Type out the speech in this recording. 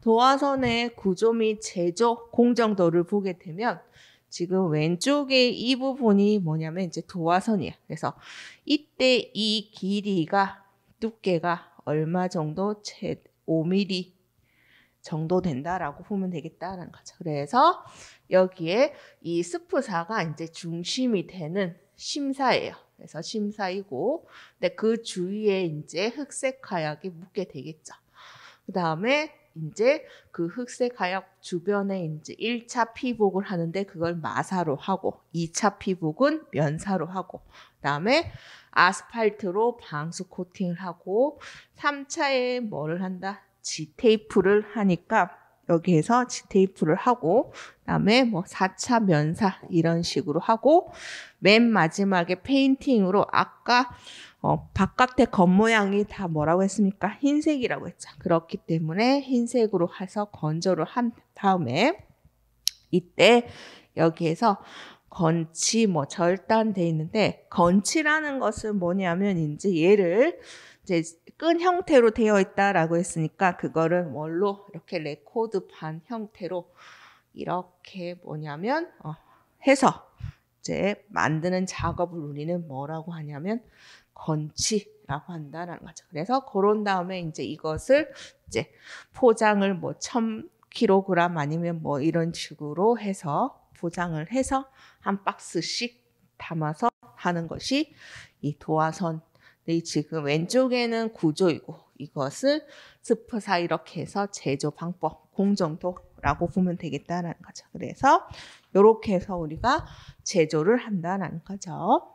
도화선의 구조 및 제조 공정도를 보게 되면 지금 왼쪽에 이 부분이 뭐냐면 이제 도화선이야. 그래서 이때 이 길이가 두께가 얼마 정도 5mm 정도 된다라고 보면 되겠다라는 거죠. 그래서 여기에 이 스프사가 이제 중심이 되는 심사예요. 그래서 심사이고, 근데 그 주위에 이제 흑색 하약이 묻게 되겠죠. 그 다음에 이제 그 흑색 하역 주변에 이제 1차 피복을 하는데 그걸 마사로 하고 2차 피복은 면사로 하고 그다음에 아스팔트로 방수 코팅을 하고 3차에 뭐를 한다? 지테이프를 하니까 여기에서 지테이프를 하고 그다음에 뭐 4차 면사 이런 식으로 하고 맨 마지막에 페인팅으로 아까 어, 바깥의 겉모양이 다 뭐라고 했습니까? 흰색이라고 했죠. 그렇기 때문에 흰색으로 해서 건조를 한 다음에 이때 여기에서 건치 뭐 절단돼 있는데 건치라는 것은 뭐냐면 이제 얘를 이제 끈 형태로 되어 있다라고 했으니까 그거를 뭘로 이렇게 레코드 반 형태로 이렇게 뭐냐면 어, 해서 이제 만드는 작업을 우리는 뭐라고 하냐면 건치라고 한다는 거죠. 그래서 그런 다음에 이제 이것을 이제 포장을 뭐 1000kg 아니면 뭐 이런 식으로 해서 포장을 해서 한 박스씩 담아서 하는 것이 이 도화선 이 지금 왼쪽에는 구조이고 이것을 스프사 이렇게 해서 제조 방법 공정도 라고 보면 되겠다라는 거죠. 그래서 이렇게 해서 우리가 제조를 한다라는 거죠.